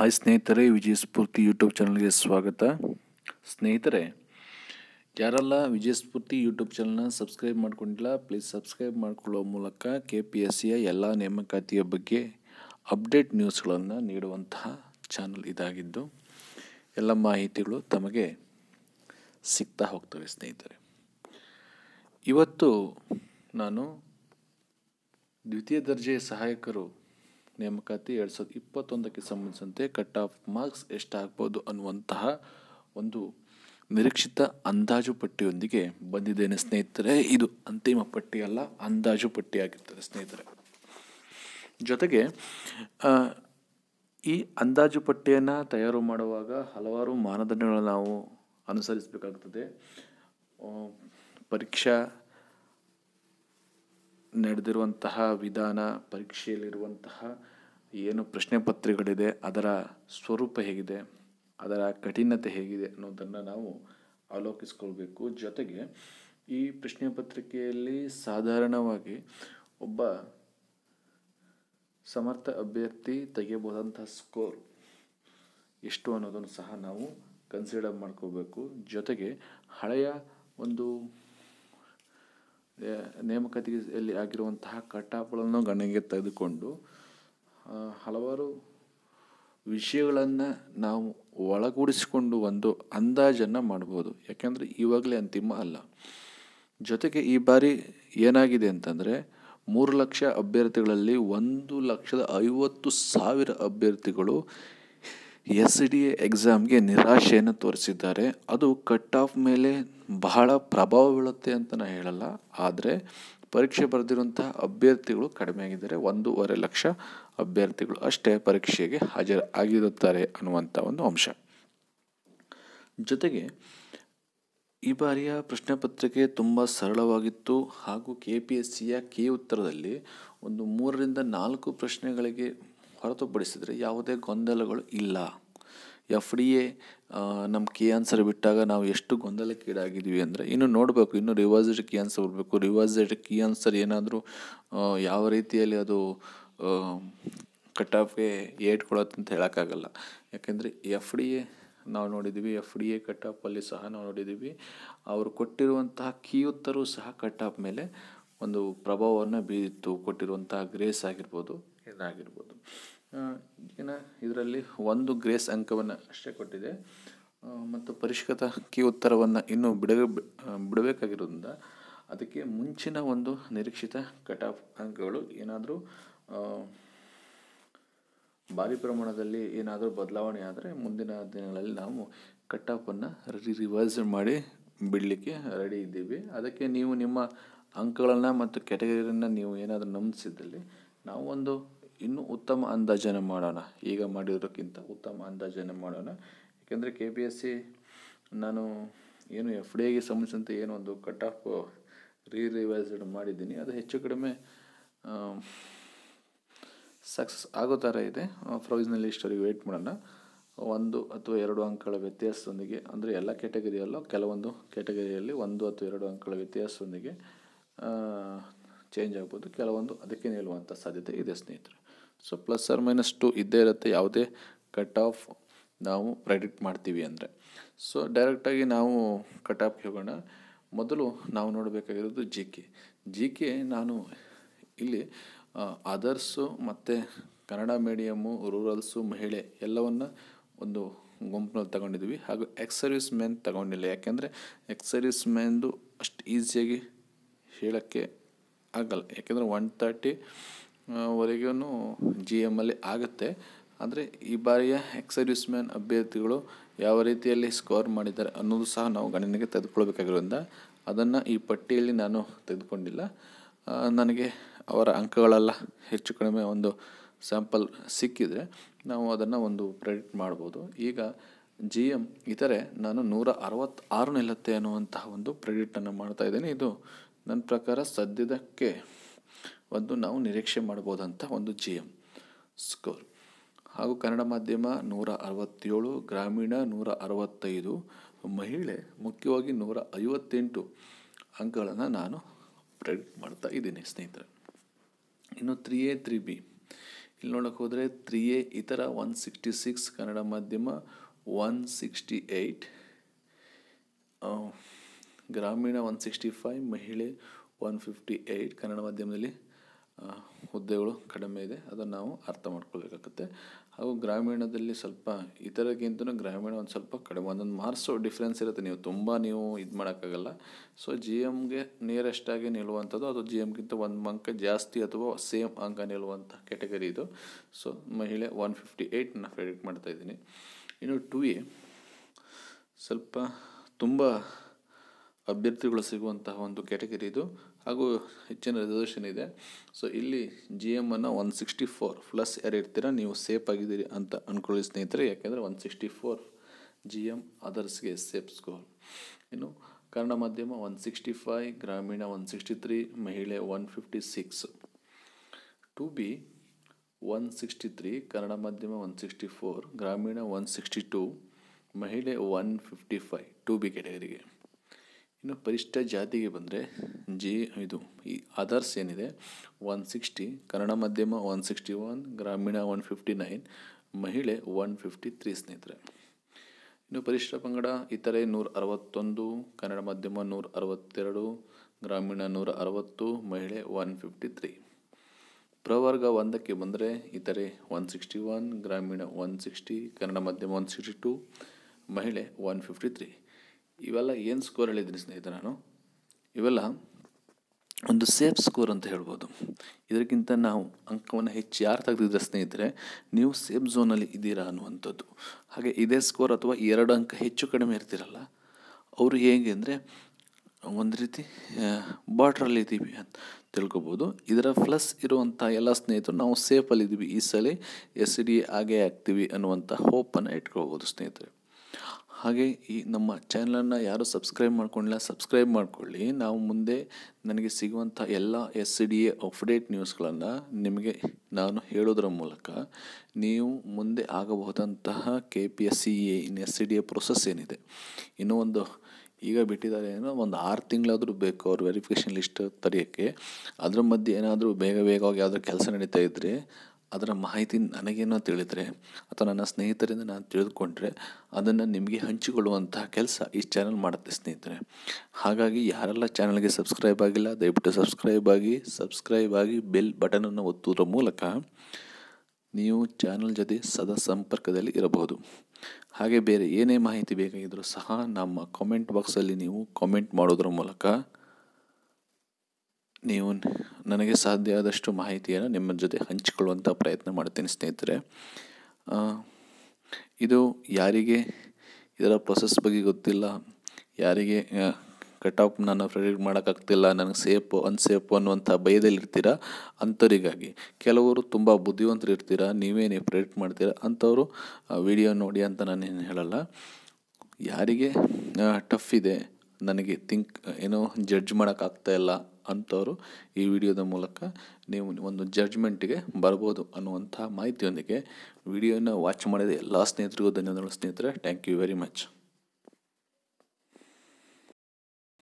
hi ಸ್ನೇಹಿತರೆ ವಿಜಯ Spoorthi YouTube ಚಾನಲ್ಗೆ ಸ್ವಾಗತ ಸ್ನೇಹಿತರೆ ಯಾರೆಲ್ಲ ವಿಜಯ ಸ್ಫೂರ್ತಿ ಯೂಟ್ಯೂಬ್ ಚಾನಲ್ನ ಸಬ್ಸ್ಕ್ರೈಬ್ ಮಾಡ್ಕೊಂಡಿಲ್ಲ ಪ್ಲೀಸ್ ಸಬ್ಸ್ಕ್ರೈಬ್ ಮಾಡಿಕೊಳ್ಳೋ ಮೂಲಕ ಕೆ ಪಿ ಎಸ್ ಸಿಯ ಎಲ್ಲ ನೇಮಕಾತಿಯ ಬಗ್ಗೆ ಅಪ್ಡೇಟ್ ನ್ಯೂಸ್ಗಳನ್ನು ನೀಡುವಂತಹ ಚಾನಲ್ ಇದಾಗಿದ್ದು ಎಲ್ಲ ಮಾಹಿತಿಗಳು ತಮಗೆ ಸಿಗ್ತಾ ಹೋಗ್ತವೆ ಸ್ನೇಹಿತರೆ ಇವತ್ತು ನಾನು ದ್ವಿತೀಯ ದರ್ಜೆಯ ಸಹಾಯಕರು ನೇಮಕಾತಿ ಎರಡು ಸಾವಿರದ ಇಪ್ಪತ್ತೊಂದಕ್ಕೆ ಸಂಬಂಧಿಸಿದಂತೆ ಕಟ್ ಆಫ್ ಮಾರ್ಕ್ಸ್ ಎಷ್ಟಾಗ್ಬೋದು ಅನ್ನುವಂತಹ ಒಂದು ನಿರೀಕ್ಷಿತ ಅಂದಾಜು ಪಟ್ಟಿಯೊಂದಿಗೆ ಬಂದಿದ್ದೇನೆ ಸ್ನೇಹಿತರೆ ಇದು ಅಂತಿಮ ಪಟ್ಟಿಯಲ್ಲ ಅಂದಾಜು ಪಟ್ಟಿಯಾಗಿರ್ತದೆ ಸ್ನೇಹಿತರೆ ಜೊತೆಗೆ ಈ ಅಂದಾಜು ಪಟ್ಟಿಯನ್ನು ತಯಾರು ಮಾಡುವಾಗ ಹಲವಾರು ಮಾನದಂಡಗಳನ್ನು ನಾವು ಅನುಸರಿಸಬೇಕಾಗ್ತದೆ ಪರೀಕ್ಷಾ ನಡೆದಿರುವಂತಹ ವಿಧಾನ ಪರೀಕ್ಷೆಯಲ್ಲಿರುವಂತಹ ಏನು ಪ್ರಶ್ನೆ ಪತ್ರಿಕೆಗಳಿದೆ ಅದರ ಸ್ವರೂಪ ಹೇಗಿದೆ ಅದರ ಕಠಿಣತೆ ಹೇಗಿದೆ ಅನ್ನೋದನ್ನು ನಾವು ಅವಲೋಕಿಸ್ಕೊಳ್ಬೇಕು ಜೊತೆಗೆ ಈ ಪ್ರಶ್ನೆ ಪತ್ರಿಕೆಯಲ್ಲಿ ಸಾಧಾರಣವಾಗಿ ಒಬ್ಬ ಸಮರ್ಥ ಅಭ್ಯರ್ಥಿ ತೆಗೆಯಬಹುದಂತಹ ಸ್ಕೋರ್ ಎಷ್ಟು ಅನ್ನೋದನ್ನು ಸಹ ನಾವು ಕನ್ಸಿಡರ್ ಮಾಡ್ಕೋಬೇಕು ಜೊತೆಗೆ ಹಳೆಯ ಒಂದು ನೇಮಕಾತಿಯಲ್ಲಿ ಆಗಿರುವಂತಹ ಕಟ್ಟಾಪಗಳನ್ನು ಗಣನೆಗೆ ತೆಗೆದುಕೊಂಡು ಹಲವಾರು ವಿಷಯಗಳನ್ನು ನಾವು ಒಳಗೂಡಿಸಿಕೊಂಡು ಒಂದು ಅಂದಾಜನ್ನು ಮಾಡ್ಬೋದು ಯಾಕೆಂದರೆ ಇವಾಗಲೇ ಅಂತಿಮ ಅಲ್ಲ ಜೊತೆಗೆ ಈ ಬಾರಿ ಏನಾಗಿದೆ ಅಂತಂದರೆ ಮೂರು ಲಕ್ಷ ಅಭ್ಯರ್ಥಿಗಳಲ್ಲಿ ಒಂದು ಲಕ್ಷದ ಐವತ್ತು ಸಾವಿರ ಅಭ್ಯರ್ಥಿಗಳು ಎಸ್ ಡಿ ಎ ಎಕ್ಸಾಮ್ಗೆ ನಿರಾಶೆಯನ್ನು ತೋರಿಸಿದ್ದಾರೆ ಅದು ಕಟ್ ಆಫ್ ಮೇಲೆ ಬಹಳ ಪ್ರಭಾವ ಬೀಳುತ್ತೆ ಅಂತ ನಾನು ಹೇಳಲ್ಲ ಆದರೆ ಪರೀಕ್ಷೆ ಬರೆದಿರುವಂತಹ ಅಭ್ಯರ್ಥಿಗಳು ಕಡಿಮೆ ಆಗಿದ್ದಾರೆ ಒಂದೂವರೆ ಲಕ್ಷ ಅಭ್ಯರ್ಥಿಗಳು ಅಷ್ಟೇ ಪರೀಕ್ಷೆಗೆ ಹಾಜರು ಆಗಿರುತ್ತಾರೆ ಅನ್ನುವಂಥ ಒಂದು ಅಂಶ ಜೊತೆಗೆ ಈ ಬಾರಿಯ ಪ್ರಶ್ನೆ ಪತ್ರಿಕೆ ತುಂಬ ಸರಳವಾಗಿತ್ತು ಹಾಗೂ ಕೆ ಪಿ ಎಸ್ ಸಿಯ ಕೆ ಉತ್ತರದಲ್ಲಿ ಒಂದು ಮೂರರಿಂದ ನಾಲ್ಕು ಪ್ರಶ್ನೆಗಳಿಗೆ ಹೊರತುಪಡಿಸಿದರೆ ಯಾವುದೇ ಗೊಂದಲಗಳು ಇಲ್ಲ ಎಫ್ ಡಿ ಎ ನಮ್ಮ ಕೆ ಆನ್ಸರ್ ಬಿಟ್ಟಾಗ ನಾವು ಎಷ್ಟು ಗೊಂದಲಕ್ಕೀಡಾಗಿದ್ದೀವಿ ಅಂದರೆ ಇನ್ನು ನೋಡಬೇಕು ಇನ್ನು ರಿವರ್ಸ್ಡ್ ಕೀ ಆನ್ಸರ್ ಬರಬೇಕು ರಿವರ್ಸ್ಡ್ ಕೀ ಆನ್ಸರ್ ಏನಾದರೂ ಯಾವ ರೀತಿಯಲ್ಲಿ ಅದು ಕಟ್ ಆಫ್ಗೆ ಏಟ್ ಅಂತ ಹೇಳೋಕ್ಕಾಗಲ್ಲ ಯಾಕೆಂದರೆ ಎಫ್ ಡಿ ಎ ನಾವು ನೋಡಿದ್ದೀವಿ ಎಫ್ ಡಿ ಎ ಕಟ್ ಆಫಲ್ಲಿ ಸಹ ನಾವು ನೋಡಿದ್ದೀವಿ ಅವರು ಕೊಟ್ಟಿರುವಂತಹ ಕೀ ಉತ್ತರವು ಸಹ ಕಟ್ ಆಫ್ ಮೇಲೆ ಒಂದು ಪ್ರಭಾವವನ್ನು ಬೀರಿತ್ತು ಕೊಟ್ಟಿರುವಂತಹ ಗ್ರೇಸ್ ಆಗಿರ್ಬೋದು ಇದಾಗಿರ್ಬೋದು ಈಗಿನ ಇದರಲ್ಲಿ ಒಂದು ಗ್ರೇಸ್ ಅಂಕವನ್ನು ಅಷ್ಟೇ ಕೊಟ್ಟಿದೆ ಮತ್ತು ಪರಿಷ್ಕೃತ ಕಿ ಉತ್ತರವನ್ನು ಇನ್ನೂ ಬಿಡ ಬಿಡಬೇಕಾಗಿರೋದ್ರಿಂದ ಅದಕ್ಕೆ ಮುಂಚಿನ ಒಂದು ನಿರೀಕ್ಷಿತ ಕಟ್ ಆಫ್ ಅಂಕಗಳು ಏನಾದರೂ ಭಾರಿ ಪ್ರಮಾಣದಲ್ಲಿ ಏನಾದರೂ ಬದಲಾವಣೆ ಆದರೆ ಮುಂದಿನ ದಿನಗಳಲ್ಲಿ ನಾವು ಕಟ್ ಆಫನ್ನು ರಿವೈಸ್ ಮಾಡಿ ಬಿಡಲಿಕ್ಕೆ ರೆಡಿ ಇದ್ದೀವಿ ಅದಕ್ಕೆ ನೀವು ನಿಮ್ಮ ಅಂಕಗಳನ್ನು ಮತ್ತು ಕ್ಯಾಟಗರಿಯನ್ನು ನೀವು ಏನಾದರೂ ನಾವು ನಾವೊಂದು ಇನ್ನೂ ಉತ್ತಮ ಅಂದಾಜನ್ನು ಮಾಡೋಣ ಈಗ ಮಾಡಿರೋದಕ್ಕಿಂತ ಉತ್ತಮ ಅಂದಾಜನ್ನು ಮಾಡೋಣ ಏಕೆಂದರೆ ಕೆ ಪಿ ಎಸ್ ಸಿ ನಾನು ಏನು ಎಫ್ ಡಿ ಎಗೆ ಸಂಬಂಧಿಸಿದಂತೆ ಏನೋ ಒಂದು ಕಟ್ ಆಫ್ ರೀ ರಿವೈಸ್ಡ್ ಮಾಡಿದ್ದೀನಿ ಅದು ಹೆಚ್ಚು ಕಡಿಮೆ ಸಕ್ಸಸ್ ಆಗೋ ಥರ ಇದೆ ಪ್ರೊವಿಸ್ನಲ್ ಲಿಸ್ಟವರೆಗೆ ವೆಯ್ಟ್ ಮಾಡೋಣ ಒಂದು ಅಥವಾ ಎರಡು ಅಂಕಗಳ ವ್ಯತ್ಯಾಸದೊಂದಿಗೆ ಅಂದರೆ ಎಲ್ಲ ಕ್ಯಾಟಗರಿಯಲ್ಲೋ ಕೆಲವೊಂದು ಕ್ಯಾಟಗರಿಯಲ್ಲಿ ಒಂದು ಅಥವಾ ಎರಡು ಅಂಕಗಳ ವ್ಯತ್ಯಾಸದೊಂದಿಗೆ ಚೇಂಜ್ ಆಗ್ಬೋದು ಕೆಲವೊಂದು ಅದಕ್ಕೆ ನಿಲ್ಲುವಂಥ ಸಾಧ್ಯತೆ ಇದೆ ಸ್ನೇಹಿತರೆ so plus or minus two ಇದ್ದೇ ಇರುತ್ತೆ ಯಾವುದೇ ಕಟ್ ಆಫ್ ನಾವು ಪ್ರೆಡಿಕ್ಟ್ ಮಾಡ್ತೀವಿ ಅಂದರೆ ಸೊ ಡೈರೆಕ್ಟಾಗಿ ನಾವು ಕಟ್ ಆಫ್ಗೆ ಹೋಗೋಣ ಮೊದಲು ನಾವು ನೋಡಬೇಕಾಗಿರೋದು ಜಿ ಕೆ ಜಿ ಕೆ ನಾನು ಇಲ್ಲಿ ಅದರ್ಸು ಮತ್ತು ಕನ್ನಡ ಮೀಡಿಯಮ್ಮು ರೂರಲ್ಸು ಮಹಿಳೆ ಎಲ್ಲವನ್ನು ಒಂದು ಗುಂಪಿನಲ್ಲಿ ತಗೊಂಡಿದ್ವಿ ಹಾಗೂ ಎಕ್ಸ್ ಸರ್ವಿಸ್ ಮ್ಯಾನ್ ತಗೊಂಡಿಲ್ಲ ಯಾಕೆಂದರೆ ಎಕ್ಸರ್ವಿಸ್ ಮ್ಯಾನ್ದು ಅಷ್ಟು ಈಸಿಯಾಗಿ ಹೇಳೋಕ್ಕೆ ಆಗಲ್ಲ ಯಾಕೆಂದರೆ ಒನ್ ತರ್ಟಿ ವರೆಗೂ ಜಿ ಎಮ್ ಅಲ್ಲಿ ಆಗುತ್ತೆ ಆದರೆ ಈ ಬಾರಿಯ ಎಕ್ಸ್ ಮ್ಯಾನ್ ಅಭ್ಯರ್ಥಿಗಳು ಯಾವ ರೀತಿಯಲ್ಲಿ ಸ್ಕೋರ್ ಮಾಡಿದ್ದಾರೆ ಅನ್ನೋದು ಸಹ ನಾವು ಗಣನೆಗೆ ತೆಗೆದುಕೊಳ್ಬೇಕಾಗಿರೋದ್ರಿಂದ ಅದನ್ನು ಈ ಪಟ್ಟಿಯಲ್ಲಿ ನಾನು ತೆಗೆದುಕೊಂಡಿಲ್ಲ ನನಗೆ ಅವರ ಅಂಕಗಳೆಲ್ಲ ಹೆಚ್ಚು ಕಡಿಮೆ ಒಂದು ಸ್ಯಾಂಪಲ್ ಸಿಕ್ಕಿದರೆ ನಾವು ಅದನ್ನು ಒಂದು ಪ್ರೆಡಿಕ್ಟ್ ಮಾಡ್ಬೋದು ಈಗ ಜಿ ಎಮ್ ಇತರೆ ನಾನು ನೂರ ಅರವತ್ತಾರು ನಿಲ್ಲತ್ತೆ ಅನ್ನುವಂತಹ ಒಂದು ಪ್ರೆಡಿಕ್ಟನ್ನು ಮಾಡ್ತಾ ಇದ್ದೇನೆ ಇದು ನನ್ನ ಪ್ರಕಾರ ಸದ್ಯದಕ್ಕೆ ಒಂದು ನಾವು ನಿರೀಕ್ಷೆ ಮಾಡ್ಬೋದಂಥ ಒಂದು ಜಿ ಎಮ್ ಸ್ಕೋರ್ ಹಾಗೂ ಕನ್ನಡ ಮಾಧ್ಯಮ ನೂರ ಅರವತ್ತೇಳು ಗ್ರಾಮೀಣ ನೂರ ಅರವತ್ತೈದು ಮಹಿಳೆ ಮುಖ್ಯವಾಗಿ ನೂರ ಐವತ್ತೆಂಟು ಅಂಕಗಳನ್ನು ನಾನು ಪ್ರೆಡಿಕ್ಟ್ ಮಾಡ್ತಾ ಇದ್ದೀನಿ ಸ್ನೇಹಿತರೆ ಇನ್ನು ತ್ರೀ ಎ ತ್ರೀ ಬಿ ಇಲ್ಲಿ ನೋಡೋಕ್ಕೆ ಹೋದರೆ ತ್ರೀ ಎ ಇತರ ಒನ್ ಸಿಕ್ಸ್ಟಿ ಸಿಕ್ಸ್ ಕನ್ನಡ ಮಾಧ್ಯಮ ಒನ್ ಸಿಕ್ಸ್ಟಿ ಏಯ್ಟ್ ಗ್ರಾಮೀಣ ಒನ್ ಸಿಕ್ಸ್ಟಿ ಫೈವ್ ಮಹಿಳೆ ಒನ್ ಫಿಫ್ಟಿ ಏಯ್ಟ್ ಕನ್ನಡ ಮಾಧ್ಯಮದಲ್ಲಿ ಹುದ್ದೆಗಳು ಕಡಿಮೆ ಇದೆ ಅದನ್ನು ನಾವು ಅರ್ಥ ಮಾಡ್ಕೊಳ್ಬೇಕಾಗುತ್ತೆ ಹಾಗೂ ಗ್ರಾಮೀಣದಲ್ಲಿ ಸ್ವಲ್ಪ ಇತರಕ್ಕಿಂತ ಗ್ರಾಮೀಣ ಒಂದು ಸ್ವಲ್ಪ ಕಡಿಮೆ ಒಂದೊಂದು ಮಾರ್ಕ್ಸು ಡಿಫ್ರೆನ್ಸ್ ಇರುತ್ತೆ ನೀವು ತುಂಬ ನೀವು ಇದು ಮಾಡೋಕ್ಕಾಗಲ್ಲ ಸೊ ಜಿ ಎಮ್ಗೆ ನಿಯರೆಸ್ಟಾಗಿ ನಿಲ್ಲುವಂಥದ್ದು ಅದು ಜಿ ಎಮ್ಗಿಂತ ಒಂದು ಅಂಕ ಜಾಸ್ತಿ ಅಥವಾ ಸೇಮ್ ಅಂಕ ನಿಲ್ಲುವಂಥ ಕ್ಯಾಟಗರಿ ಇದು ಸೊ ಮಹಿಳೆ ಒನ್ ಫಿಫ್ಟಿ ಏಯ್ಟ್ನ ನಾನು ಪ್ರೆಡಿಕ್ಟ್ ಮಾಡ್ತಾಯಿದ್ದೀನಿ ಇನ್ನು ಟು ಎ ಸ್ವಲ್ಪ ತುಂಬ ಅಭ್ಯರ್ಥಿಗಳು ಸಿಗುವಂತಹ ಒಂದು ಕ್ಯಾಟಗರಿ ಇದು ಹಾಗೂ ಹೆಚ್ಚಿನ ರಿಸರ್ವೇಷನ್ ಇದೆ ಸೊ ಇಲ್ಲಿ ಜಿ ಎಮ್ ಅನ್ನು ಒನ್ ಸಿಕ್ಸ್ಟಿ ಫೋರ್ ಪ್ಲಸ್ ಯಾರು ಇರ್ತೀರ ನೀವು ಸೇಫ್ ಆಗಿದ್ದೀರಿ ಅಂತ ಅಂದ್ಕೊಳ್ಳಿ ಸ್ನೇಹಿತರೆ ಯಾಕೆಂದರೆ one sixty four G M ಅದರ್ಸ್ಗೆ ಸೇಫ್ ಸ್ಕೋರ್ ಇನ್ನು ಕನ್ನಡ ಮಾಧ್ಯಮ ಒನ್ ಸಿಕ್ಸ್ಟಿ ಫೈ ಗ್ರಾಮೀಣ ಒನ್ ಸಿಕ್ಸ್ಟಿ ತ್ರೀ ಮಹಿಳೆ one fifty six two B one sixty three Kannada ಮಾಧ್ಯಮ ಒನ್ ಸಿಕ್ಸ್ಟಿ ಫೋರ್ ಗ್ರಾಮೀಣ ಒನ್ ಸಿಕ್ಸ್ಟಿ ಟು ಮಹಿಳೆ one fifty five two B ಕ್ಯಾಟಗರಿಗೆ ಇನ್ನು ಪರಿಷ್ಠ ಜಾತಿಗೆ ಬಂದರೆ ಜಿ ಇದು ಈ ಅದರ್ಸ್ ಏನಿದೆ ಒನ್ ಸಿಕ್ಸ್ಟಿ ಕನ್ನಡ ಮಾಧ್ಯಮ ಒನ್ ಸಿಕ್ಸ್ಟಿ ಒನ್ ಗ್ರಾಮೀಣ ಒನ್ ಫಿಫ್ಟಿ ನೈನ್ ಮಹಿಳೆ ಒನ್ ಫಿಫ್ಟಿ ತ್ರೀ ಸ್ನೇಹಿತರೆ ಇನ್ನು ಪರಿಷ್ಠ ಪಂಗಡ ಇತರೆ ನೂರ ಅರವತ್ತೊಂದು ಕನ್ನಡ ಮಾಧ್ಯಮ ನೂರ ಅರವತ್ತೆರಡು ಗ್ರಾಮೀಣ ನೂರ ಅರವತ್ತು ಮಹಿಳೆ ಒನ್ ಫಿಫ್ಟಿ ತ್ರೀ ಪ್ರವರ್ಗ ಒಂದಕ್ಕೆ ಬಂದರೆ ಇತರೆ ಒನ್ ಸಿಕ್ಸ್ಟಿ ಒನ್ ಗ್ರಾಮೀಣ ಒನ್ ಸಿಕ್ಸ್ಟಿ ಕನ್ನಡ ಮಾಧ್ಯಮ ಒನ್ ಸಿಕ್ಸ್ಟಿ ಟು ಮಹಿಳೆ ಒನ್ ಫಿಫ್ಟಿ ತ್ರೀ ಇವೆಲ್ಲ ಏನು ಸ್ಕೋರ್ ಹೇಳಿದ್ದೀನಿ ಸ್ನೇಹಿತರೆ ನಾನು ಇವೆಲ್ಲ ಒಂದು ಸೇಫ್ ಸ್ಕೋರ್ ಅಂತ ಹೇಳ್ಬೋದು ಇದಕ್ಕಿಂತ ನಾವು ಅಂಕವನ್ನು ಹೆಚ್ಚು ಯಾರು ತೆಗೆದಿದ್ರೆ ಸ್ನೇಹಿತರೆ ನೀವು ಸೇಫ್ ಝೋನಲ್ಲಿ ಇದ್ದೀರಾ ಅನ್ನುವಂಥದ್ದು ಹಾಗೆ ಇದೇ ಸ್ಕೋರ್ ಅಥವಾ ಎರಡು ಅಂಕ ಹೆಚ್ಚು ಕಡಿಮೆ ಇರ್ತಿರಲ್ಲ ಅವರು ಹೇಗೆ ಅಂದರೆ ಒಂದು ರೀತಿ ಬಾರ್ಡ್ರಲ್ಲಿ ಇದ್ದೀವಿ ಅಂತ ತಿಳ್ಕೊಬೋದು ಇದರ ಪ್ಲಸ್ ಇರುವಂಥ ಎಲ್ಲ ಸ್ನೇಹಿತರು ನಾವು ಸೇಫಲ್ಲಿ ಇದ್ದೀವಿ ಈ ಸಲ ಎಸ್ ಡಿ ಆಗೇ ಆಗ್ತೀವಿ ಅನ್ನುವಂಥ ಹೋಪನ್ನು ಇಟ್ಕೊಳ್ಬೋದು ಸ್ನೇಹಿತರೆ ಹಾಗೆ ಈ ನಮ್ಮ ಚಾನಲನ್ನು ಯಾರು ಸಬ್ಸ್ಕ್ರೈಬ್ ಮಾಡ್ಕೊಂಡಿಲ್ಲ ಸಬ್ಸ್ಕ್ರೈಬ್ ಮಾಡಿಕೊಳ್ಳಿ ನಾವು ಮುಂದೆ ನನಗೆ ಸಿಗುವಂಥ ಎಲ್ಲ S C D A update ನ್ಯೂಸ್ಗಳನ್ನು ನಿಮಗೆ ನಾನು ಹೇಳೋದ್ರ ಮೂಲಕ ನೀವು ಮುಂದೆ ಆಗಬಹುದಂತಹ K P S C A S C D A process ಏನಿದೆ ಇನ್ನೂ ಒಂದು ಈಗ ಬಿಟ್ಟಿದ್ದಾರೆ ಏನೋ ಒಂದು ಆರು ತಿಂಗಳಾದರೂ ಬೇಕು ಅವ್ರ ವೆರಿಫಿಕೇಷನ್ ಲಿಸ್ಟ್ ತರೆಯೋಕ್ಕೆ ಅದ್ರ ಮಧ್ಯೆ ಏನಾದರೂ ಬೇಗ ಬೇಗವಾಗಿ ಯಾವುದೋ ಕೆಲಸ ನಡೀತಾ ಇದ್ದರೆ ಅದರ ಮಾಹಿತಿ ನನಗೇನೋ ತಿಳಿದರೆ ಅಥವಾ ನನ್ನ ಸ್ನೇಹಿತರಿಂದ ನಾನು ತಿಳಿದುಕೊಂಡ್ರೆ ಅದನ್ನು ನಿಮಗೆ ಹಂಚಿಕೊಳ್ಳುವಂತಹ ಕೆಲಸ ಈ ಚಾನಲ್ ಮಾಡುತ್ತೆ ಸ್ನೇಹಿತರೆ ಹಾಗಾಗಿ ಯಾರೆಲ್ಲ ಚಾನಲ್ಗೆ ಸಬ್ಸ್ಕ್ರೈಬ್ ಆಗಿಲ್ಲ ದಯವಿಟ್ಟು ಸಬ್ಸ್ಕ್ರೈಬ್ ಆಗಿ ಸಬ್ಸ್ಕ್ರೈಬ್ ಆಗಿ ಬೆಲ್ ಬಟನನ್ನು ಒತ್ತುವುದರ ಮೂಲಕ ನೀವು ಚಾನಲ್ ಜೊತೆ ಸದಾ ಸಂಪರ್ಕದಲ್ಲಿ ಇರಬಹುದು ಹಾಗೆ ಬೇರೆ ಏನೇ ಮಾಹಿತಿ ಬೇಕಾಗಿದ್ದರೂ ಸಹ ನಮ್ಮ ಕಾಮೆಂಟ್ ಬಾಕ್ಸಲ್ಲಿ ನೀವು ಕಾಮೆಂಟ್ ಮಾಡೋದ್ರ ಮೂಲಕ ನೀವು ನನಗೆ ಸಾಧ್ಯ ಆದಷ್ಟು ಮಾಹಿತಿಯನ್ನು ನಿಮ್ಮ ಜೊತೆ ಹಂಚಿಕೊಳ್ಳುವಂಥ ಪ್ರಯತ್ನ ಮಾಡ್ತೀನಿ ಸ್ನೇಹಿತರೆ ಇದು ಯಾರಿಗೆ ಇದರ ಪ್ರೊಸೆಸ್ ಬಗ್ಗೆ ಗೊತ್ತಿಲ್ಲ ಯಾರಿಗೆ ಕಟ್ ಆಫ್ ನಾನು ಪ್ರೆಡಿಕ್ಟ್ ಮಾಡೋಕ್ಕಾಗ್ತಿಲ್ಲ ನನಗೆ ಸೇಫು ಅನ್ಸೇಫು ಅನ್ನುವಂಥ ಭಯದಲ್ಲಿರ್ತೀರ ಅಂಥವರಿಗಾಗಿ ಕೆಲವರು ತುಂಬ ಬುದ್ಧಿವಂತರು ಇರ್ತೀರ ನೀವೇ ನೀವು ಪ್ರೆಡಿಕ್ಟ್ ಮಾಡ್ತೀರ ಅಂಥವರು ವಿಡಿಯೋ ನೋಡಿ ಅಂತ ನಾನೇನು ಹೇಳಲ್ಲ ಯಾರಿಗೆ ಟಫ್ ಇದೆ ನನಗೆ ಥಿಂಕ್ ಏನೋ ಜಡ್ಜ್ ಮಾಡೋಕ್ಕಾಗ್ತಾ ಇಲ್ಲ ಅಂಥವರು ಈ ವಿಡಿಯೋದ ಮೂಲಕ ನೀವು ಒಂದು ಜಡ್ಜ್ಮೆಂಟಿಗೆ ಬರ್ಬೋದು ಅನ್ನುವಂಥ ಮಾಹಿತಿಯೊಂದಿಗೆ ವಿಡಿಯೋನ ವಾಚ್ ಮಾಡಿದ ಎಲ್ಲ ಸ್ನೇಹಿತರಿಗೂ ಧನ್ಯವಾದಗಳು ಸ್ನೇಹಿತರೆ ಥ್ಯಾಂಕ್ ಯು ವೆರಿ ಮಚ್